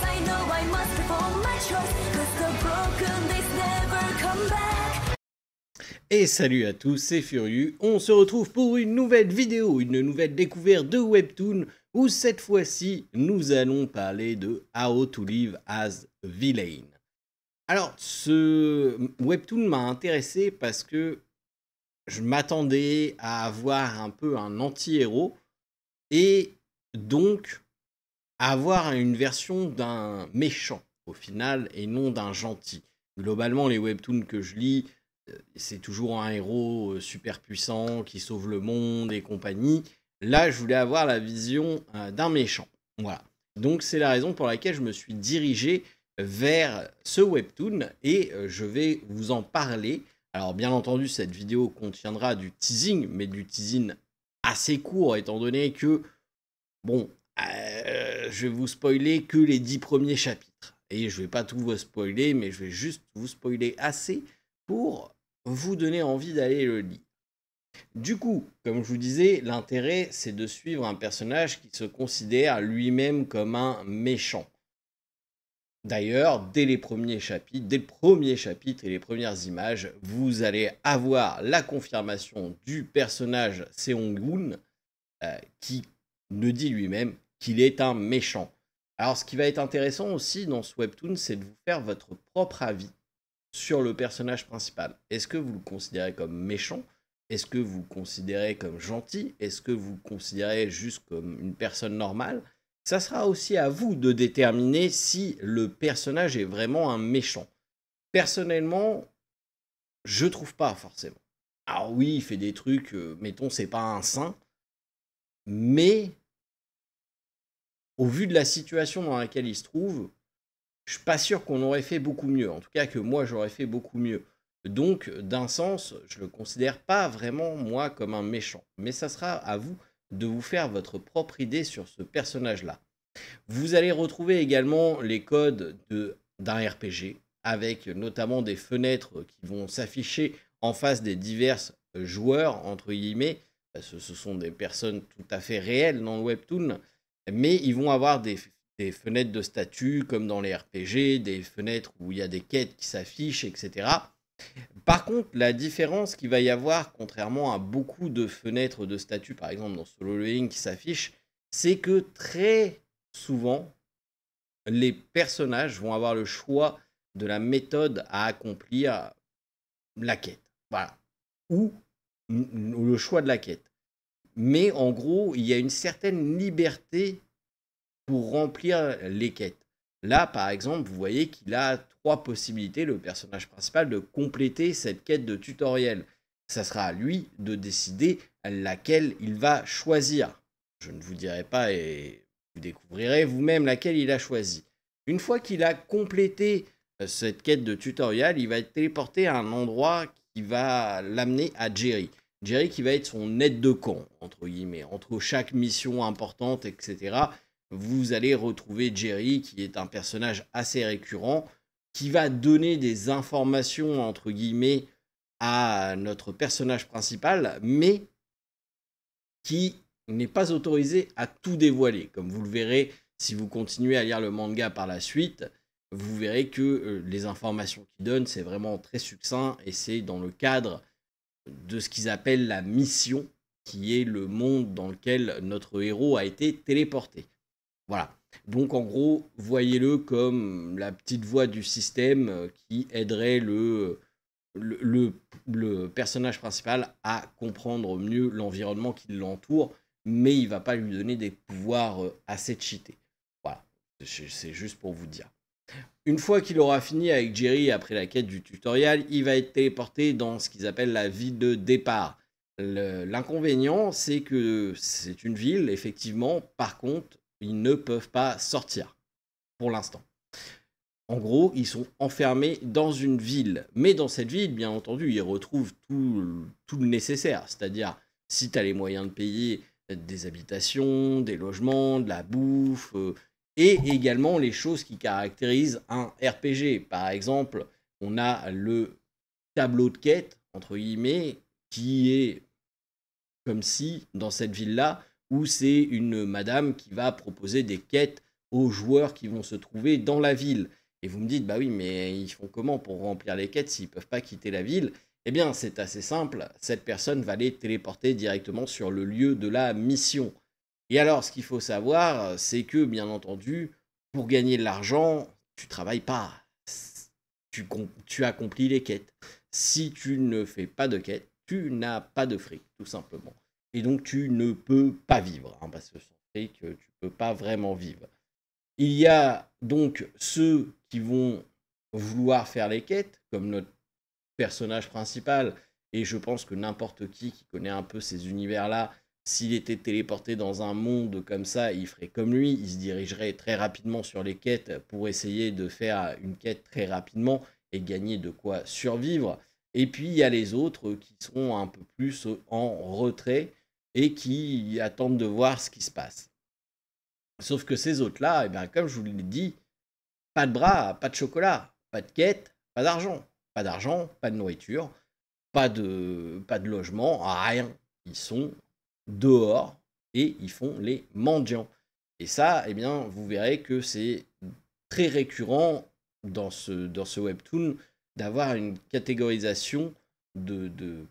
I know must my choice the broken never come back et salut à tous, c'est Furieux. On se retrouve pour une nouvelle vidéo, une nouvelle découverte de Webtoon, où cette fois-ci, nous allons parler de How to Live as Villain. Alors, ce webtoon m'a intéressé parce que je m'attendais à avoir un peu un anti-héros et donc avoir une version d'un méchant au final et non d'un gentil. Globalement, les webtoons que je lis, euh, c'est toujours un héros euh, super puissant qui sauve le monde et compagnie. Là, je voulais avoir la vision euh, d'un méchant. Voilà. Donc c'est la raison pour laquelle je me suis dirigé vers ce webtoon et je vais vous en parler. Alors bien entendu, cette vidéo contiendra du teasing, mais du teasing assez court étant donné que bon, je vais vous spoiler que les dix premiers chapitres. Et je ne vais pas tout vous spoiler, mais je vais juste vous spoiler assez pour vous donner envie d'aller le lire. Du coup, comme je vous disais, l'intérêt, c'est de suivre un personnage qui se considère lui-même comme un méchant. D'ailleurs, dès les premiers chapitres, dès le premier chapitre et les premières images, vous allez avoir la confirmation du personnage seong euh, qui ne dit lui-même qu'il est un méchant. Alors ce qui va être intéressant aussi dans ce webtoon, c'est de vous faire votre propre avis sur le personnage principal. Est-ce que vous le considérez comme méchant Est-ce que vous le considérez comme gentil Est-ce que vous le considérez juste comme une personne normale Ça sera aussi à vous de déterminer si le personnage est vraiment un méchant. Personnellement, je trouve pas forcément. Alors oui, il fait des trucs, euh, mettons, c'est pas un saint, mais au vu de la situation dans laquelle il se trouve, je suis pas sûr qu'on aurait fait beaucoup mieux. En tout cas, que moi, j'aurais fait beaucoup mieux. Donc, d'un sens, je le considère pas vraiment, moi, comme un méchant. Mais ça sera à vous de vous faire votre propre idée sur ce personnage-là. Vous allez retrouver également les codes d'un RPG, avec notamment des fenêtres qui vont s'afficher en face des divers euh, joueurs, entre guillemets, ce sont des personnes tout à fait réelles dans le webtoon, mais ils vont avoir des, fenêtres de statut comme dans les RPG, des fenêtres où il y a des quêtes qui s'affichent, etc. Par contre, la différence qu'il va y avoir, contrairement à beaucoup de fenêtres de statut, par exemple dans Solo Leveling qui s'affichent, c'est que très souvent, les personnages vont avoir le choix de la méthode à accomplir la quête. Voilà. Ou le choix de la quête mais en gros, il y a une certaine liberté pour remplir les quêtes. Là, par exemple, vous voyez qu'il a trois possibilités, le personnage principal, de compléter cette quête de tutoriel. Ça sera à lui de décider laquelle il va choisir. Je ne vous dirai pas et vous découvrirez vous-même laquelle il a choisi. Une fois qu'il a complété euh, cette quête de tutoriel, il va être téléporté à un endroit qui va l'amener à Jerry. Jerry qui va être son aide de camp entre guillemets, entre chaque mission importante, etc., vous allez retrouver Jerry, qui est un personnage assez récurrent, qui va donner des informations, entre guillemets, à notre personnage principal, mais qui n'est pas autorisé à tout dévoiler. Comme vous le verrez si vous continuez à lire le manga par la suite, vous verrez que euh, les informations qu'il donne, c'est vraiment très succinct et c'est dans le cadre de ce qu'ils appellent la mission qui est le monde dans lequel notre héros a été téléporté. Voilà. Donc en gros, voyez-le comme la petite voix du système euh, qui aiderait le, personnage principal à comprendre mieux l'environnement qui l'entoure, mais il va pas lui donner des pouvoirs assez euh, cheatés. Voilà, c'est juste pour vous dire. Une fois qu'il aura fini avec Jerry après la quête du tutoriel, il va être téléporté dans ce qu'ils appellent la vie de départ. L'inconvénient, c'est que c'est une ville, effectivement, par contre, ils ne peuvent pas sortir pour l'instant. En gros, ils sont enfermés dans une ville. Mais dans cette ville, bien entendu, ils retrouvent tout, le nécessaire. C'est-à-dire, si tu as les moyens de payer des habitations, des logements, de la bouffe, euh, et également les choses qui caractérisent un RPG. Par exemple, on a le tableau de quête, entre guillemets, qui est comme si dans cette ville-là, où c'est une madame qui va proposer des quêtes aux joueurs qui vont se trouver dans la ville. Et vous me dites, bah oui, mais ils font comment pour remplir les quêtes s'ils ne peuvent pas quitter la ville Eh bien, c'est assez simple, cette personne va les téléporter directement sur le lieu de la mission. Et alors, ce qu'il faut savoir, c'est que, bien entendu, pour gagner de l'argent, tu travailles pas. Tu, tu accomplis les quêtes. Si tu ne fais pas de quêtes, tu n'as pas de fric, tout simplement. Et donc, tu ne peux pas vivre, hein, parce que sans fric, euh, tu ne peux pas vraiment vivre. Il y a donc ceux qui vont vouloir faire les quêtes, comme notre personnage principal, et je pense que n'importe qui qui connaît un peu ces univers-là, s'il était téléporté dans un monde comme ça, il ferait comme lui, il se dirigerait très rapidement sur les quêtes pour essayer de faire une quête très rapidement et gagner de quoi survivre. Et puis il y a les autres qui sont un peu plus en retrait et qui attendent de voir ce qui se passe. Sauf que ces autres-là, eh bien, comme je vous l'ai dit, pas de bras, pas de chocolat, pas de quête, pas d'argent. Pas d'argent, pas de nourriture, pas de, pas de logement, rien. Ils sont dehors et ils font les mendiants. Et ça, eh bien, vous verrez que c'est très récurrent dans ce, dans ce webtoon d'avoir une catégorisation de,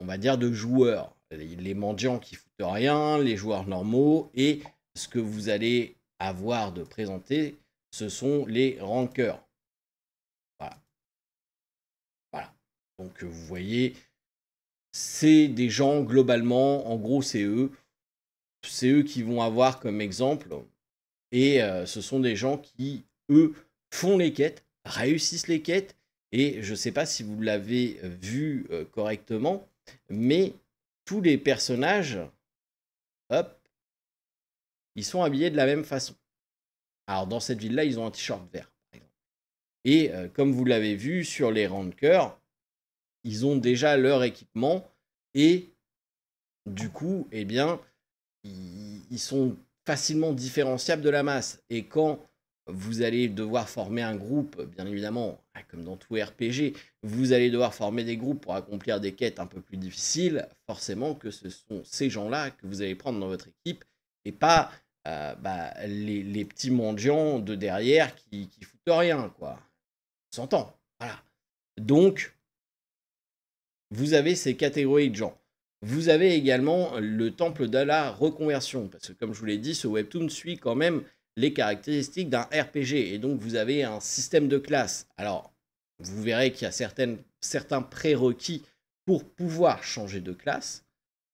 on va dire, de joueurs. Les, mendiants qui foutent rien, les joueurs normaux, et ce que vous allez avoir de présenter, ce sont les rankers. Voilà. Voilà. Donc euh, vous voyez, c'est des gens globalement, en gros c'est eux, c'est eux qui vont avoir comme exemple, et euh, ce sont des gens qui, eux, font les quêtes, réussissent les quêtes, et je ne sais pas si vous l'avez euh, vu euh, correctement, mais tous les personnages, hop, ils sont habillés de la même façon. Alors dans cette ville-là, ils ont un t-shirt vert, par exemple. Et euh, comme vous l'avez vu sur les rankers, ils ont déjà leur équipement et du coup, eh bien, ils sont facilement différenciables de la masse. Et quand vous allez devoir former un groupe, bien évidemment, comme dans tout RPG, vous allez devoir former des groupes pour accomplir des quêtes un peu plus difficiles, forcément que ce sont ces gens-là que vous allez prendre dans votre équipe et pas euh, bah, les, petits mendiants de derrière qui, foutent rien, quoi. On s'entend, voilà. Donc, vous avez ces catégories de gens. Vous avez également le temple de la reconversion, parce que comme je vous l'ai dit, ce webtoon suit quand même les caractéristiques d'un RPG. Et donc, vous avez un système de classe. Alors, vous verrez qu'il y a certaines, certains prérequis pour pouvoir changer de classe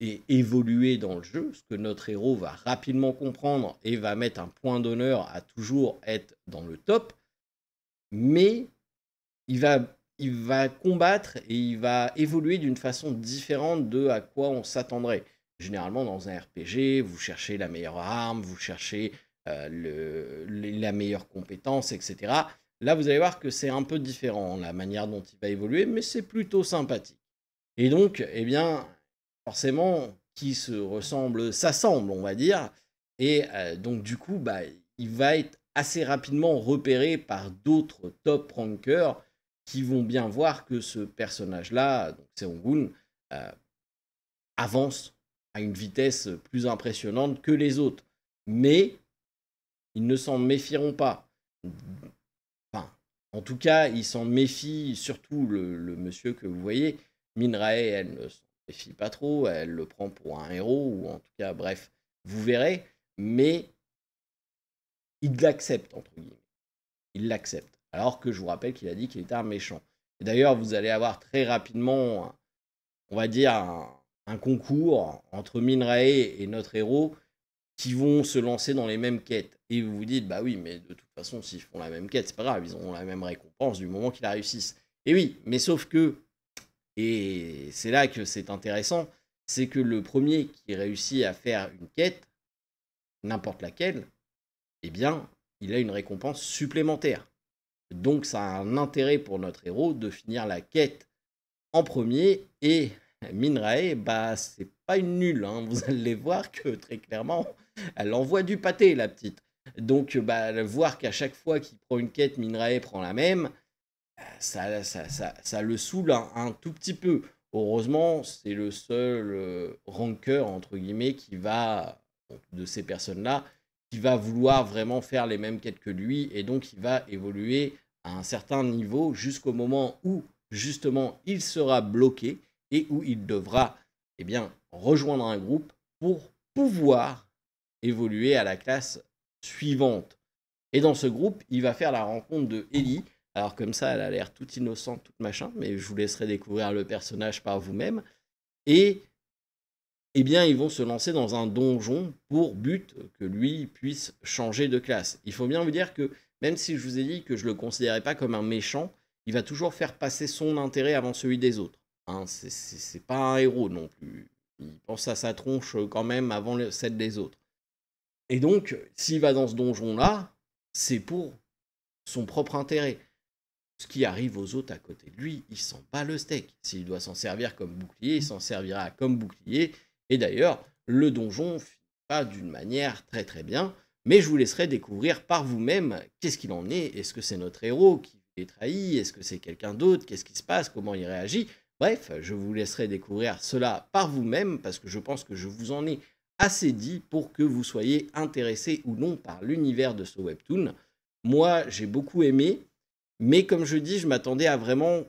et évoluer dans le jeu, ce que notre héros va rapidement comprendre et va mettre un point d'honneur à toujours être dans le top. Mais il va, il va combattre et il va évoluer d'une façon différente de à quoi on s'attendrait. Généralement, dans un RPG, vous cherchez la meilleure arme, vous cherchez euh, la meilleure compétence, etc. Là, vous allez voir que c'est un peu différent la manière dont il va évoluer, mais c'est plutôt sympathique. Et donc, eh bien, forcément, qui se ressemble s'assemble, on va dire. Et euh, donc, du coup, bah, il va être assez rapidement repéré par d'autres top rankers qui vont bien voir que ce personnage-là, donc c'est euh, avance à une vitesse plus impressionnante que les autres. Mais ils ne s'en méfieront pas. Enfin, en tout cas, ils s'en méfient, surtout le, monsieur que vous voyez, Minrae, elle ne s'en méfie pas trop, elle le prend pour un héros, ou en tout cas, bref, vous verrez, mais il l'accepte, entre guillemets. Il l'accepte. Alors que je vous rappelle qu'il a dit qu'il était un méchant. Et d'ailleurs, vous allez avoir très rapidement, on va dire, un, un concours entre Minrae et notre héros qui vont se lancer dans les mêmes quêtes. Et vous vous dites, bah oui, mais de toute façon, s'ils font la même quête, c'est pas grave, ils ont la même récompense du moment qu'ils la réussissent. Et oui, mais sauf que, et c'est là que c'est intéressant, c'est que le premier qui réussit à faire une quête, n'importe laquelle, eh bien, il a une récompense supplémentaire. Donc ça a un intérêt pour notre héros de finir la quête en premier et Minrae, bah c'est pas une nulle, hein. vous allez voir que très clairement, elle envoie du pâté, la petite. Donc, bah, voir qu'à chaque fois qu'il prend une quête, Minrae prend la même, ça, ça, ça, ça le saoule un, tout petit peu. Heureusement, c'est le seul euh, rancœur, entre guillemets, qui va, de ces personnes-là, qui va vouloir vraiment faire les mêmes quêtes que lui, et donc il va évoluer à un certain niveau jusqu'au moment où, justement, il sera bloqué et où il devra, eh bien, rejoindre un groupe pour pouvoir évoluer à la classe suivante. Et dans ce groupe, il va faire la rencontre de Ellie. Alors comme ça, elle a l'air toute innocente, toute machin, mais je vous laisserai découvrir le personnage par vous-même. Et eh bien, ils vont se lancer dans un donjon pour but que lui puisse changer de classe. Il faut bien vous dire que même si je vous ai dit que je ne le considérais pas comme un méchant, il va toujours faire passer son intérêt avant celui des autres. Hein, c'est pas un héros non plus. Il pense à sa tronche euh, quand même avant celle des autres. Et donc, s'il va dans ce donjon-là, c'est pour son propre intérêt. Ce qui arrive aux autres à côté de lui, il sent pas le steak. S'il doit s'en servir comme bouclier, il s'en servira comme bouclier. Et d'ailleurs, le donjon finit pas d'une manière très très bien. Mais je vous laisserai découvrir par vous-même qu'est-ce qu'il en est. Est-ce que c'est notre héros qui est trahi Est-ce que c'est quelqu'un d'autre Qu'est-ce qui se passe Comment il réagit Bref, je vous laisserai découvrir cela par vous-même parce que je pense que je vous en ai assez dit pour que vous soyez intéressé ou non par l'univers de ce webtoon. Moi, j'ai beaucoup aimé, mais comme je dis, je m'attendais à vraiment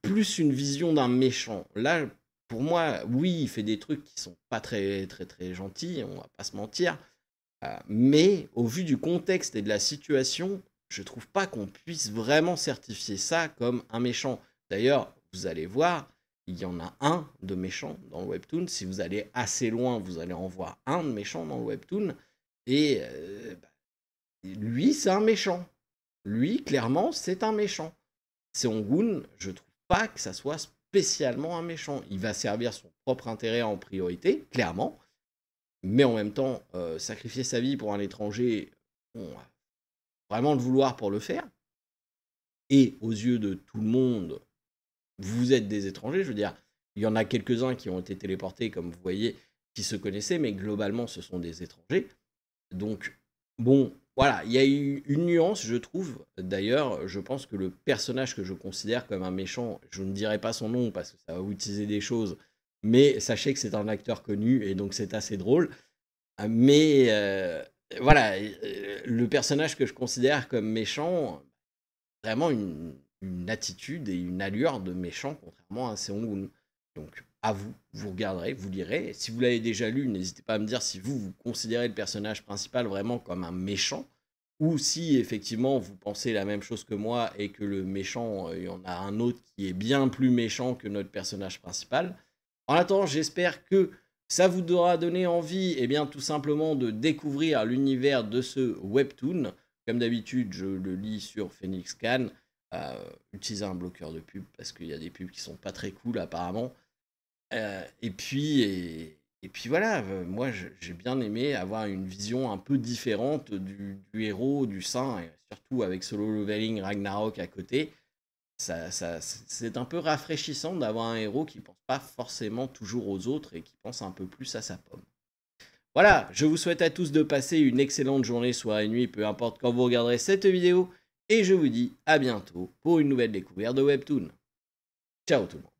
plus une vision d'un méchant. Là, pour moi, oui, il fait des trucs qui sont pas très très très gentils, on va pas se mentir. Euh, mais au vu du contexte et de la situation, je trouve pas qu'on puisse vraiment certifier ça comme un méchant. D'ailleurs, vous allez voir, il y en a un de méchant dans le webtoon. Si vous allez assez loin, vous allez en voir un de méchant dans le webtoon. Et euh, bah, lui, c'est un méchant. Lui, clairement, c'est un méchant. C'est Ongun, je trouve pas que ça soit spécialement un méchant. Il va servir son propre intérêt en priorité, clairement. Mais en même temps, euh, sacrifier sa vie pour un étranger, euh, vraiment le vouloir pour le faire. Et aux yeux de tout le monde, vous êtes des étrangers, je veux dire, il y en a quelques-uns qui ont été téléportés, comme vous voyez, qui se connaissaient, mais globalement, ce sont des étrangers. Donc, bon, voilà, il y a eu une nuance, je trouve. D'ailleurs, je pense que le personnage que je considère comme un méchant, je ne dirai pas son nom parce que ça va vous utiliser des choses, mais sachez que c'est un acteur connu et donc c'est assez drôle. Mais euh, voilà, euh, le personnage que je considère comme méchant, vraiment une, une attitude et une allure de méchant, contrairement à Seongun Donc, à vous, vous regarderez, vous lirez. Si vous l'avez déjà lu, n'hésitez pas à me dire si vous, vous considérez le personnage principal vraiment comme un méchant, ou si effectivement vous pensez la même chose que moi et que le méchant, euh, il y en a un autre qui est bien plus méchant que notre personnage principal. En attendant, j'espère que ça vous aura donné envie, et eh bien tout simplement, de découvrir l'univers de ce webtoon. Comme d'habitude, je le lis sur Phoenix Can à utiliser un bloqueur de pub parce qu'il y a des pubs qui sont pas très cool apparemment. Euh, et puis et, puis voilà, euh, moi j'ai bien aimé avoir une vision un peu différente du, héros, du saint, et surtout avec solo leveling Ragnarok à côté. Ça, ça c'est un peu rafraîchissant d'avoir un héros qui pense pas forcément toujours aux autres et qui pense un peu plus à sa pomme. Voilà, je vous souhaite à tous de passer une excellente journée, soirée, nuit, peu importe quand vous regarderez cette vidéo et je vous dis à bientôt pour une nouvelle découverte de Webtoon. Ciao tout le monde